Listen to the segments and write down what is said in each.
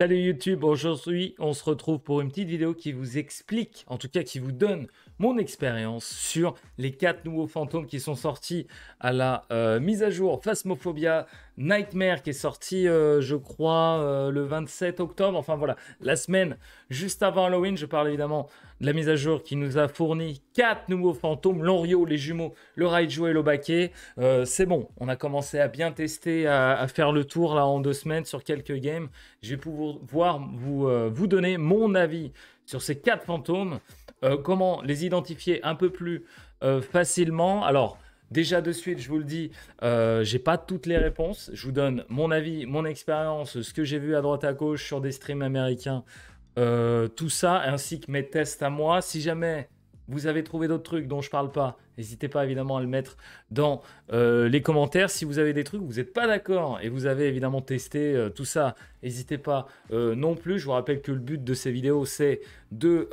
Salut YouTube, aujourd'hui on se retrouve pour une petite vidéo qui vous explique, en tout cas qui vous donne mon expérience sur les quatre nouveaux fantômes qui sont sortis à la euh, mise à jour Phasmophobia Nightmare qui est sorti, euh, je crois, euh, le 27 octobre. Enfin voilà, la semaine juste avant Halloween, je parle évidemment de la mise à jour qui nous a fourni quatre nouveaux fantômes l'Orio, les jumeaux, le Raiju et le baquet C'est bon, on a commencé à bien tester, à, faire le tour là en deux semaines sur quelques games. Je vais pouvoir vous, vous donner mon avis sur ces quatre fantômes. Euh, comment les identifier un peu plus euh, facilement. Alors, Déjà de suite, je vous le dis, je euh, j'ai pas toutes les réponses. Je vous donne mon avis, mon expérience, ce que j'ai vu à droite à gauche sur des streams américains, tout ça, ainsi que mes tests à moi. Si jamais vous avez trouvé d'autres trucs dont je parle pas, n'hésitez pas évidemment à le mettre dans les commentaires. Si vous avez des trucs vous n'êtes pas d'accord et vous avez évidemment testé tout ça, n'hésitez pas non plus. Je vous rappelle que le but de ces vidéos, c'est de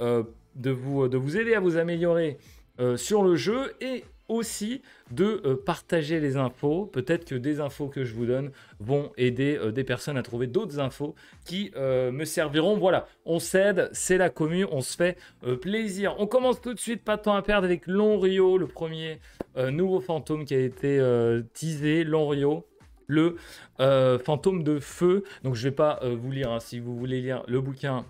de vous, euh, de vous aider à vous améliorer euh, sur le jeu et aussi de euh, partager les infos. Peut-être que des infos que je vous donne vont aider des personnes à trouver d'autres infos qui me serviront. Voilà, on s'aide, c'est la commu, on se fait plaisir. On commence tout de suite, pas de temps à perdre avec Lonrio, le premier nouveau fantôme qui a été teasé. Lonrio, le fantôme de feu. Donc je vais pas vous lire, hein. si vous voulez lire le bouquin,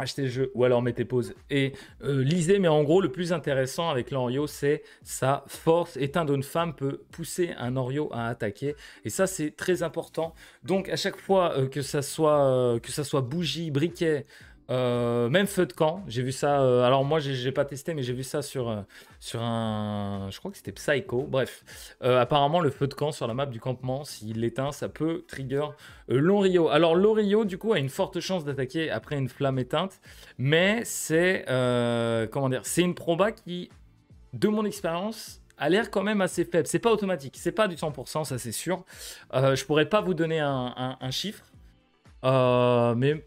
achetez le jeu ou alors mettez pause et euh, lisez. Mais en gros, le plus intéressant avec l'orio, c'est sa force. Éteindre une femme peut pousser un orio à attaquer. Et ça, c'est très important. Donc, à chaque fois euh, que, ça soit, euh, que ça soit bougie, briquet, euh, même feu de camp, j'ai vu ça. Euh, alors moi, j'ai pas testé, mais j'ai vu ça sur, euh, sur un. Je crois que c'était Psycho. Bref, apparemment, le feu de camp sur la map du campement, s'il l'éteint, ça peut trigger l'Orio. Alors l'Orio, du coup, a une forte chance d'attaquer après une flamme éteinte, mais c'est comment dire, c'est une proba qui, de mon expérience, a l'air quand même assez faible. C'est pas automatique, c'est pas du 100%, ça c'est sûr. je pourrais pas vous donner un, un chiffre, mais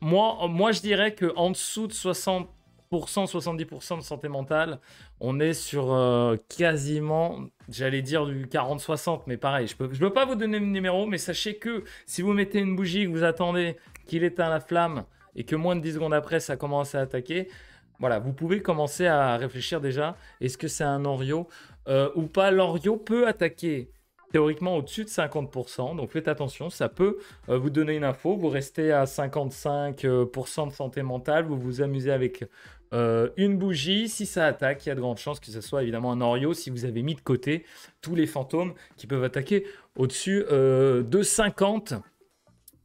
moi, je dirais que en dessous de 60%, 70% de santé mentale, on est sur euh, quasiment, j'allais dire du 40-60, mais pareil, je ne peux, pas vous donner le numéro, mais sachez que si vous mettez une bougie, que vous attendez qu'il éteint la flamme et que moins de 10 secondes après, ça commence à attaquer, voilà, vous pouvez commencer à réfléchir déjà, est-ce que c'est un Orio euh, ou pas L'Orio peut attaquer théoriquement au-dessus de 50%. Donc faites attention, ça peut euh, vous donner une info. Vous restez à 55% euh, de santé mentale, vous vous amusez avec euh, une bougie. Si ça attaque, il y a de grandes chances que ce soit évidemment un Orio si vous avez mis de côté tous les fantômes qui peuvent attaquer au-dessus de 50.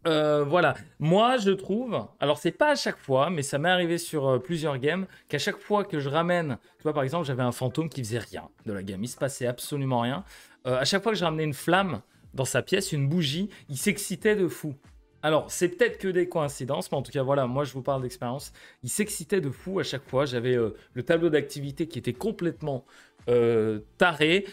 voilà, moi je trouve, alors c'est pas à chaque fois, mais ça m'est arrivé sur plusieurs games, qu'à chaque fois que je ramène, tu vois par exemple j'avais un fantôme qui faisait rien de la game, il se passait absolument rien, euh, à chaque fois que je ramenais une flamme dans sa pièce, une bougie, il s'excitait de fou. Alors, c'est peut-être que des coïncidences, mais en tout cas, voilà, moi je vous parle d'expérience. Il s'excitait de fou à chaque fois. J'avais euh, le tableau d'activité qui était complètement euh, taré.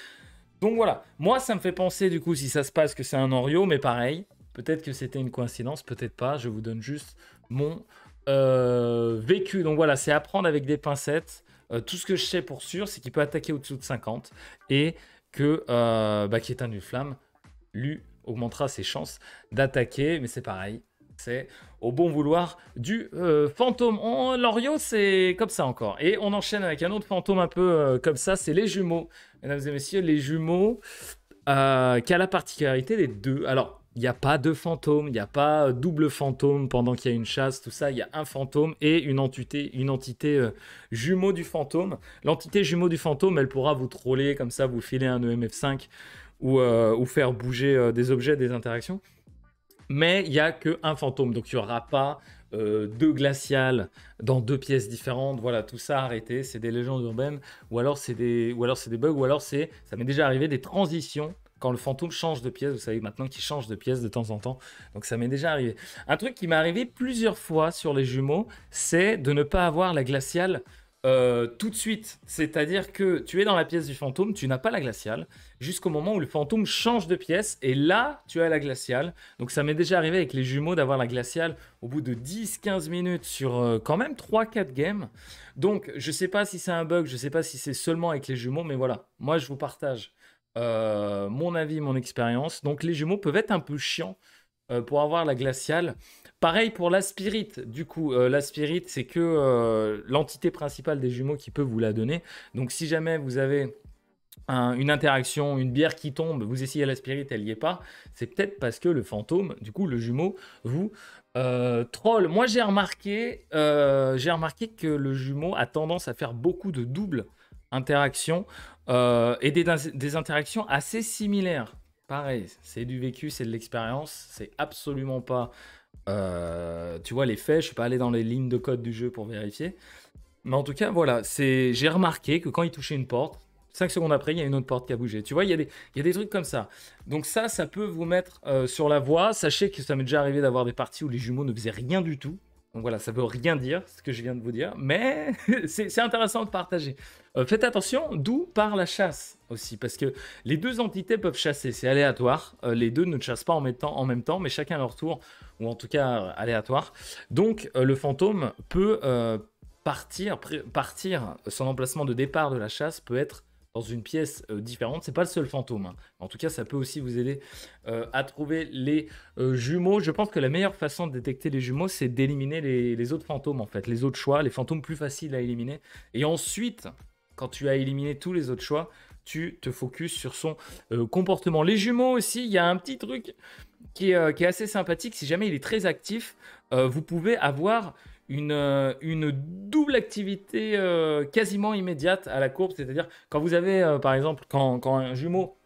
Donc voilà, moi ça me fait penser du coup, si ça se passe, que c'est un Orio, mais pareil, peut-être que c'était une coïncidence, peut-être pas. Je vous donne juste mon vécu. Donc voilà, c'est apprendre avec des pincettes. tout ce que je sais pour sûr, c'est qu'il peut attaquer au-dessous de 50. Et que, euh, bah, qui flamme, lui augmentera ses chances d'attaquer. Mais c'est pareil, c'est au bon vouloir du euh, fantôme. On, L'Orio, c'est comme ça encore. Et on enchaîne avec un autre fantôme un peu euh, comme ça, c'est les jumeaux. Mesdames et messieurs, les jumeaux, euh, qui a la particularité des deux. Alors, il n'y a pas de fantôme, il n'y a pas euh, double fantôme pendant qu'il y a une chasse, tout ça. Il y a un fantôme et une entité, une entité euh, jumeau du fantôme. L'entité jumeau du fantôme, elle pourra vous troller comme ça, vous filer un EMF5 euh, ou, faire bouger des objets, des interactions. Mais il n'y a qu'un fantôme, donc il n'y aura pas deux glaciales dans deux pièces différentes. Voilà, tout ça arrêté. C'est des légendes urbaines, ou alors c'est des, ou alors c'est des bugs, ou alors c'est, ça m'est déjà arrivé, des transitions quand le fantôme change de pièce. Vous savez maintenant qu'il change de pièce de temps en temps. Donc ça m'est déjà arrivé. Un truc qui m'est arrivé plusieurs fois sur les jumeaux, c'est de ne pas avoir la glaciale euh, tout de suite. C'est-à-dire que tu es dans la pièce du fantôme, tu n'as pas la glaciale, jusqu'au moment où le fantôme change de pièce, et là, tu as la glaciale. Donc ça m'est déjà arrivé avec les jumeaux d'avoir la glaciale au bout de 10-15 minutes sur euh, quand même 3-4 games. Donc je sais pas si c'est un bug, je sais pas si c'est seulement avec les jumeaux, mais voilà, moi je vous partage. Euh, mon avis, mon expérience. Donc les jumeaux peuvent être un peu chiants euh, pour avoir la glaciale. Pareil pour la spirit, du coup, euh, la spirit, c'est que euh, l'entité principale des jumeaux qui peut vous la donner. Donc si jamais vous avez une interaction, une bière qui tombe, vous essayez la spirit, elle n'y est pas, c'est peut-être parce que le fantôme, du coup, le jumeau, vous troll. Moi j'ai remarqué, j'ai remarqué que le jumeau a tendance à faire beaucoup de doubles interactions euh, et des, interactions assez similaires. Pareil, c'est du vécu, c'est de l'expérience, c'est absolument pas. Euh, tu vois, les faits, je suis pas allé dans les lignes de code du jeu pour vérifier. Mais en tout cas, voilà, c'est j'ai remarqué que quand il touchait une porte, cinq secondes après, il y a une autre porte qui a bougé. Tu vois, il y, a des, il y a des trucs comme ça. Donc ça, ça peut vous mettre euh, sur la voie. Sachez que ça m'est déjà arrivé d'avoir des parties où les jumeaux ne faisaient rien du tout. Donc voilà, ça veut rien dire ce que je viens de vous dire, mais c'est intéressant de partager. Euh, faites attention d'où part la chasse aussi, parce que les deux entités peuvent chasser, c'est aléatoire. Euh, les deux ne chassent pas en même, temps, mais chacun à leur tour, ou en tout cas euh, aléatoire. Donc le fantôme peut partir, partir, son emplacement de départ de la chasse peut être une pièce euh, différente. C'est pas le seul fantôme. Hein. En tout cas, ça peut aussi vous aider euh, à trouver les euh, jumeaux. Je pense que la meilleure façon de détecter les jumeaux, c'est d'éliminer les, autres fantômes, en fait, les autres choix, les fantômes plus faciles à éliminer. Et ensuite, quand tu as éliminé tous les autres choix, tu te focuses sur son comportement. Les jumeaux aussi, il y a un petit truc qui est, assez sympathique. Si jamais il est très actif, vous pouvez avoir euh, une, double activité euh, quasiment immédiate à la courbe. C'est-à-dire, quand vous avez, euh, par exemple, quand, un jumeau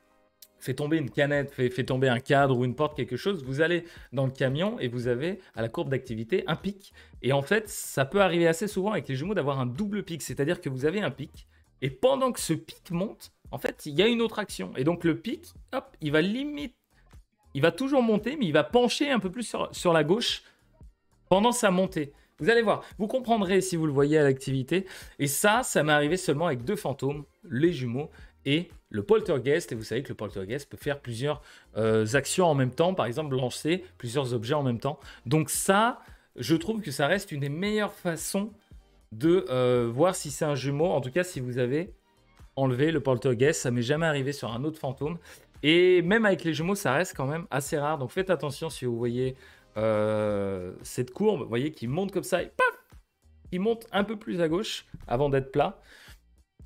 fait tomber une canette, fait, fait, tomber un cadre ou une porte, quelque chose, vous allez dans le camion et vous avez à la courbe d'activité un pic. Et en fait, ça peut arriver assez souvent avec les jumeaux d'avoir un double pic. C'est-à-dire que vous avez un pic et pendant que ce pic monte, en fait, il y a une autre action. Et donc le pic, hop, il va limite, il va toujours monter, mais il va pencher un peu plus sur la gauche pendant sa montée. Vous allez voir, vous comprendrez si vous le voyez à l'activité. Et ça, ça m'est arrivé seulement avec deux fantômes, les jumeaux et le poltergeist. Et vous savez que le poltergeist peut faire plusieurs euh, actions en même temps, par exemple lancer plusieurs objets en même temps. Donc ça, je trouve que ça reste une des meilleures façons de euh, voir si c'est un jumeau. En tout cas, si vous avez enlevé le poltergeist, ça m'est jamais arrivé sur un autre fantôme. Et même avec les jumeaux, ça reste quand même assez rare. Donc faites attention si vous voyez euh, cette courbe, vous voyez, qui monte comme ça et paf, qui monte un peu plus à gauche avant d'être plat.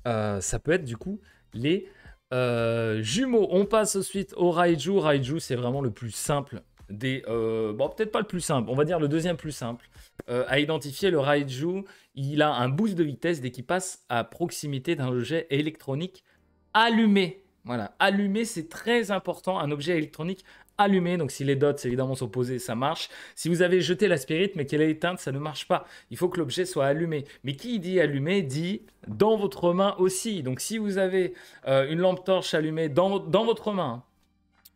Euh, ça peut être du coup les euh, jumeaux. On passe ensuite au Raiju. Raiju, c'est vraiment le plus simple des. bon, peut-être pas le plus simple, on va dire le deuxième plus simple. à identifier le Raiju, il a un boost de vitesse dès qu'il passe à proximité d'un objet électronique allumé. Voilà, allumé, c'est très important. Un objet électronique allumé, Donc si les dots évidemment sont posés, ça marche. Si vous avez jeté la spirit mais qu'elle est éteinte, ça ne marche pas. Il faut que l'objet soit allumé. Mais qui dit allumé dit dans votre main aussi. Donc si vous avez euh, une lampe torche allumée dans, votre main,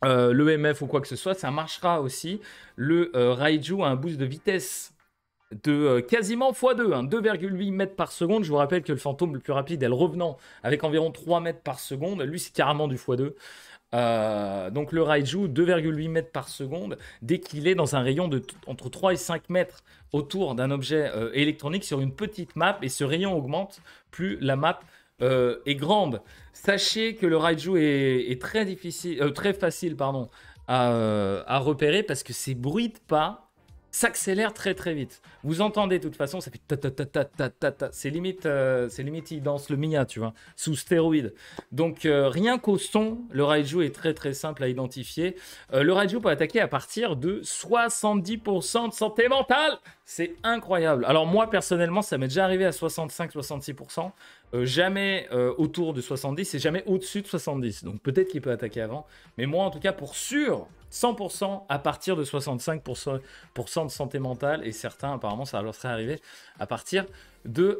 euh, le MF ou quoi que ce soit, ça marchera aussi. Le euh, Raiju a un boost de vitesse de euh, quasiment x2, 2,8 hein. mètres par seconde. Je vous rappelle que le fantôme le plus rapide est revenant avec environ 3 mètres par seconde. Lui, c'est carrément du x2. Euh, donc le Raiju, 2,8 mètres par seconde, dès qu'il est dans un rayon de entre 3 et 5 mètres autour d'un objet euh, électronique sur une petite map, et ce rayon augmente plus la map est grande. Sachez que le Raiju est, très, difficile, très facile pardon, à, à repérer parce que ses bruits de pas s'accélère très très vite. Vous entendez de toute façon, ça fait ta ta ta ta ta ta, ta. C'est limite, euh, c'est limite, il danse le Mia, tu vois, sous stéroïde. Donc euh, rien qu'au son, le Raiju est très très simple à identifier. Le euh, le Raiju peut attaquer à partir de 70% de santé mentale. C'est incroyable. Alors moi personnellement, ça m'est déjà arrivé à 65-66%. Euh, jamais euh, autour de 70 et jamais au-dessus de 70. Donc peut-être qu'il peut attaquer avant. Mais moi, en tout cas, pour sûr, 100% à partir de 65% de santé mentale. Et certains, apparemment, ça leur serait arrivé à partir de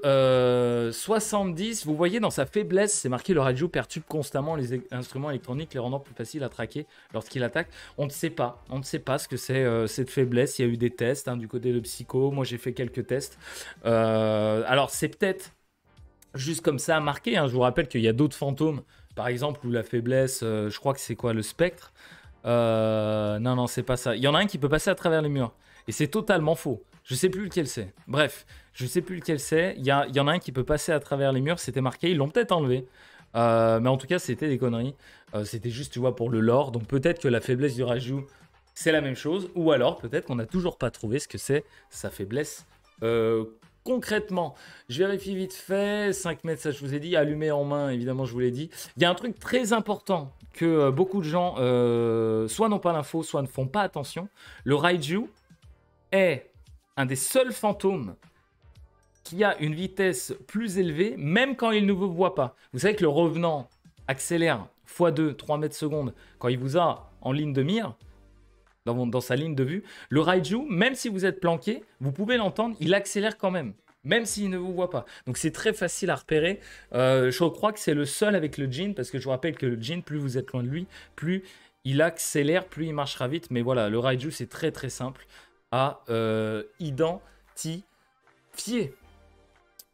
70. Euh, vous voyez, dans sa faiblesse, c'est marqué le radio perturbe constamment les instruments électroniques, les rendant plus faciles à traquer lorsqu'il attaque. On ne sait pas. On ne sait pas ce que c'est cette faiblesse. Il y a eu des tests hein, du côté de Psycho. Moi, j'ai fait quelques tests. alors, c'est peut-être juste comme ça marqué. Hein. Je vous rappelle qu'il y a d'autres fantômes, par exemple, où la faiblesse, euh, je crois que c'est quoi le spectre euh, Non, non, c'est pas ça. Il y en a un qui peut passer à travers les murs. Et c'est totalement faux. Je sais plus lequel c'est. Bref, je sais plus lequel c'est. Il y, y en a un qui peut passer à travers les murs. C'était marqué. Ils l'ont peut-être enlevé. Euh, mais en tout cas, c'était des conneries. c'était juste, tu vois, pour le lore. Donc peut-être que la faiblesse du Raju, c'est la même chose. Ou alors, peut-être qu'on n'a toujours pas trouvé ce que c'est sa faiblesse concrètement. Je vérifie vite fait. 5 mètres, ça je vous ai dit. Allumé en main, évidemment, je vous l'ai dit. Il y a un truc très important que euh, beaucoup de gens euh, soit n'ont pas l'info, soit ne font pas attention. Le Raiju est un des seuls fantômes qui a une vitesse plus élevée, même quand il ne vous voit pas. Vous savez que le revenant accélère x2, 3 mètres secondes quand il vous a en ligne de mire dans, sa ligne de vue. Le Raiju, même si vous êtes planqué, vous pouvez l'entendre, il accélère quand même même s'il ne vous voit pas. Donc c'est très facile à repérer. Euh, je crois que c'est le seul avec le jean, parce que je vous rappelle que le jean, plus vous êtes loin de lui, plus il accélère, plus il marchera vite. Mais voilà, le Raiju, c'est très très simple à euh, identifier.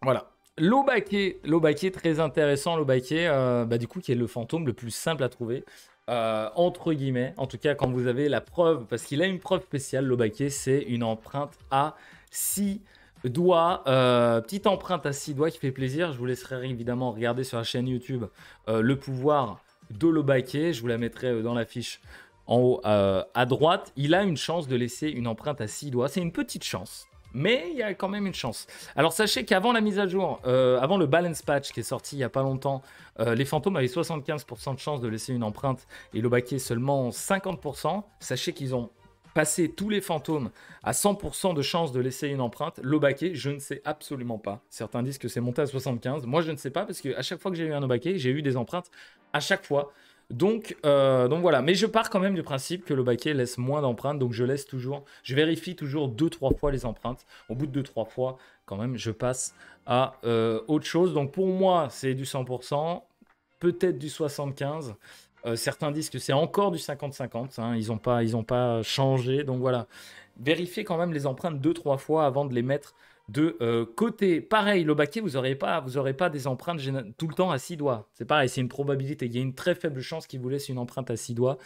Voilà. L'Obake, l'Obake, très intéressant, l'Obake, euh, bah, du coup, qui est le fantôme le plus simple à trouver. Euh, entre guillemets, en tout cas quand vous avez la preuve, parce qu'il a une preuve spéciale, lobaquet c'est une empreinte à 6 doigts, euh, petite empreinte à 6 doigts qui fait plaisir, je vous laisserai évidemment regarder sur la chaîne YouTube euh, le pouvoir de lobaquet je vous la mettrai dans l'affiche en haut à droite, il a une chance de laisser une empreinte à six doigts, c'est une petite chance, mais il y a quand même une chance. Alors sachez qu'avant la mise à jour, euh, avant le balance patch qui est sorti il n'y a pas longtemps, euh, les fantômes avaient 75% de chance de laisser une empreinte et l'obaquet seulement 50%. Sachez qu'ils ont passé tous les fantômes à 100% de chance de laisser une empreinte, L'obaquet, je ne sais absolument pas. Certains disent que c'est monté à 75. Moi, je ne sais pas parce qu'à chaque fois que j'ai eu un obaquet, j'ai eu des empreintes à chaque fois. Donc, euh, donc voilà, mais je pars quand même du principe que le baquet laisse moins d'empreintes, donc je laisse toujours, je vérifie toujours 2-3 fois les empreintes. Au bout de 2-3 fois, quand même, je passe à euh, autre chose. Donc pour moi, c'est du 100%, peut-être du 75%. Euh, certains disent que c'est encore du 50-50, hein. ils n'ont pas, ils ont pas changé, donc voilà. Vérifiez quand même les empreintes deux, trois fois avant de les mettre de euh, côté. Pareil, le baquet, vous n'aurez pas, vous aurez pas des empreintes tout le temps à six doigts. C'est pareil, c'est une probabilité. Il y a une très faible chance qu'il vous laisse une empreinte à six doigts.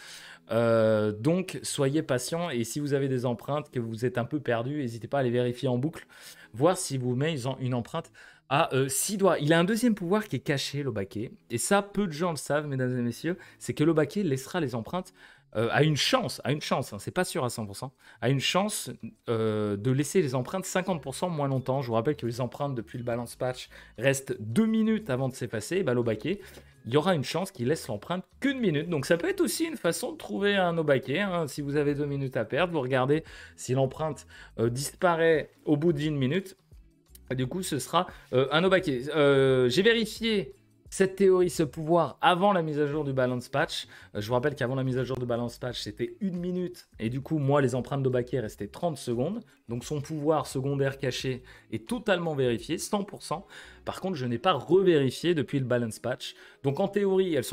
Euh, donc, soyez patient et si vous avez des empreintes, que vous êtes un peu perdu, n'hésitez pas à les vérifier en boucle, voir si vous met une empreinte à 6 euh, doigts. Il a un deuxième pouvoir qui est caché, le baquet. Et ça, peu de gens le savent, mesdames et messieurs, c'est que le baquet laissera les empreintes euh, a une chance, à une chance, hein, c'est pas sûr à 100%, a une chance euh, de laisser les empreintes 50% moins longtemps. Je vous rappelle que les empreintes depuis le balance patch restent deux minutes avant de s'effacer, bah, il y aura une chance qu'il laisse l'empreinte qu'une minute. Donc ça peut être aussi une façon de trouver un obaqué. Hein. Si vous avez deux minutes à perdre, vous regardez si l'empreinte euh, disparaît au bout d'une minute. Du coup, ce sera un obaqué. J'ai vérifié cette théorie, ce pouvoir avant la mise à jour du balance patch. Euh, je vous rappelle qu'avant la mise à jour du balance patch, c'était une minute. Et du coup, moi, les empreintes d'Obaké restaient 30 secondes. Donc son pouvoir secondaire caché est totalement vérifié, 100%. Par contre, je n'ai pas revérifié depuis le balance patch. Donc en théorie, elles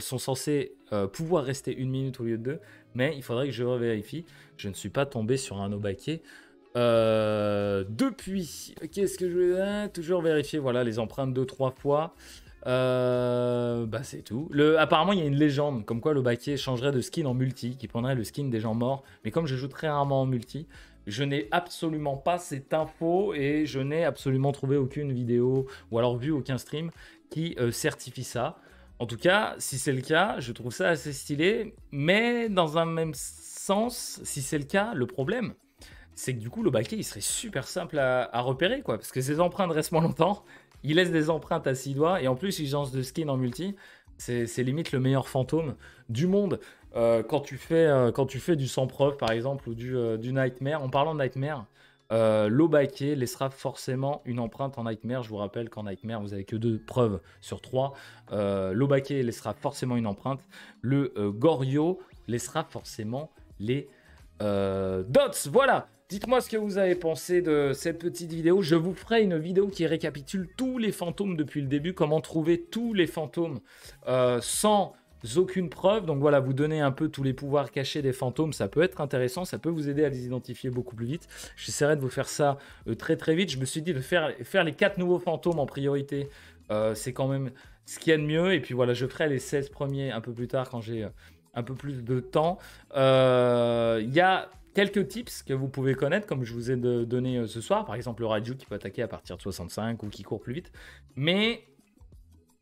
sont, censées euh, pouvoir rester une minute au lieu de deux. Mais il faudrait que je revérifie. Je ne suis pas tombé sur un Obake. Euh, depuis, qu'est-ce que je vais hein, toujours vérifier Voilà les empreintes deux trois fois. Euh, bah c'est tout. Le, apparemment, il y a une légende comme quoi le baquet changerait de skin en multi, qui prendrait le skin des gens morts. Mais comme je joue très rarement en multi, je n'ai absolument pas cette info et je n'ai absolument trouvé aucune vidéo ou alors vu aucun stream qui euh, certifie ça. En tout cas, si c'est le cas, je trouve ça assez stylé. Mais dans un même sens, si c'est le cas, le problème, c'est que du coup, le baquet, il serait super simple à, repérer, quoi. Parce que ses empreintes restent moins longtemps il laisse des empreintes à six doigts et en plus il lance de skin en multi. C'est limite le meilleur fantôme du monde. Euh, quand, tu fais, euh, quand tu fais du sans preuve par exemple ou du, euh, du Nightmare, en parlant de Nightmare, l'Obaké laissera forcément une empreinte en Nightmare. Je vous rappelle qu'en Nightmare vous avez que deux preuves sur trois. L'Obaqué laissera forcément une empreinte. Le Gorio laissera forcément les dots. Voilà, Dites-moi ce que vous avez pensé de cette petite vidéo. Je vous ferai une vidéo qui récapitule tous les fantômes depuis le début, comment trouver tous les fantômes euh, sans aucune preuve. Donc voilà, vous donner un peu tous les pouvoirs cachés des fantômes, ça peut être intéressant, ça peut vous aider à les identifier beaucoup plus vite. J'essaierai de vous faire ça euh, très très vite. Je me suis dit de faire, faire les quatre nouveaux fantômes en priorité, euh, c'est quand même ce qu'il y a de mieux. Et puis voilà, je ferai les 16 premiers un peu plus tard quand j'ai un peu plus de temps. Il y a quelques tips que vous pouvez connaître, comme je vous ai donné euh, ce soir, par exemple le radio qui peut attaquer à partir de 65 ou qui court plus vite. Mais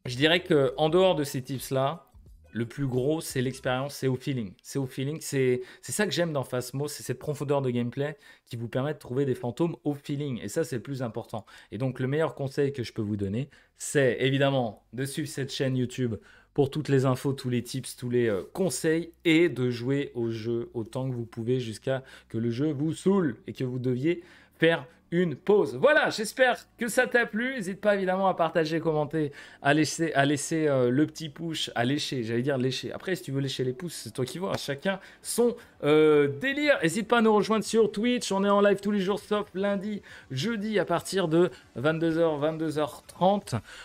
je dirais que en dehors de ces tips-là, le plus gros, c'est l'expérience, c'est au feeling. C'est au feeling, c'est ça que j'aime dans Phasmo, c'est cette profondeur de gameplay qui vous permet de trouver des fantômes au feeling. Et ça, c'est le plus important. Et donc, le meilleur conseil que je peux vous donner, c'est évidemment de suivre cette chaîne YouTube pour toutes les infos, tous les tips, tous les euh, conseils et de jouer au jeu autant que vous pouvez jusqu'à que le jeu vous saoule et que vous deviez faire une pause. Voilà, j'espère que ça t'a plu. N'hésite pas évidemment à partager, commenter, à laisser, à laisser euh, le petit push, à lécher, j'allais dire lécher. Après, si tu veux lécher les pouces, c'est toi qui vois, chacun son euh, délire. N'hésite pas à nous rejoindre sur Twitch, on est en live tous les jours, sauf lundi, jeudi à partir de 22h,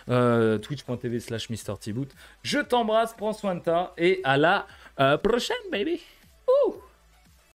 euh, 22h30, twitch.tv slash Je t'embrasse, prends soin de toi et à la prochaine, baby. Ouh